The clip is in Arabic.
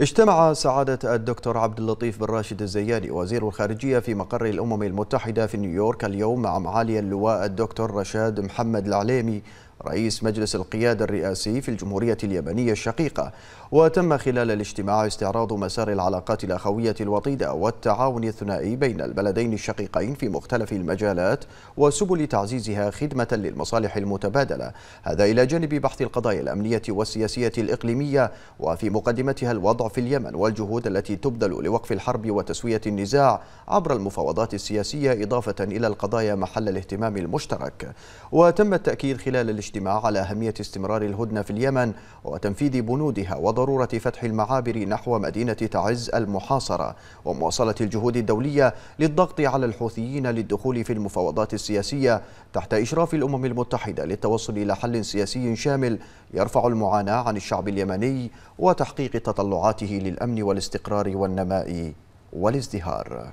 اجتمع سعادة الدكتور عبد اللطيف بن راشد الزيادي وزير الخارجية في مقر الأمم المتحدة في نيويورك اليوم مع معالي اللواء الدكتور رشاد محمد العليمي رئيس مجلس القيادة الرئاسي في الجمهورية اليابانية الشقيقة وتم خلال الاجتماع استعراض مسار العلاقات الأخوية الوطيدة والتعاون الثنائي بين البلدين الشقيقين في مختلف المجالات وسبل تعزيزها خدمة للمصالح المتبادلة هذا إلى جانب بحث القضايا الأمنية والسياسية الإقليمية وفي مقدمتها الوضع في اليمن والجهود التي تبذل لوقف الحرب وتسوية النزاع عبر المفاوضات السياسية إضافة إلى القضايا محل الاهتمام المشترك وتم التأكيد خلال الاجتماع على أهمية استمرار الهدنة في اليمن وتنفيذ بنودها وضرورة فتح المعابر نحو مدينة تعز المحاصرة ومواصلة الجهود الدولية للضغط على الحوثيين للدخول في المفاوضات السياسية تحت إشراف الأمم المتحدة للتوصل إلى حل سياسي شامل يرفع المعاناة عن الشعب اليمني وتحقيق تطلعاته للأمن والاستقرار والنماء والازدهار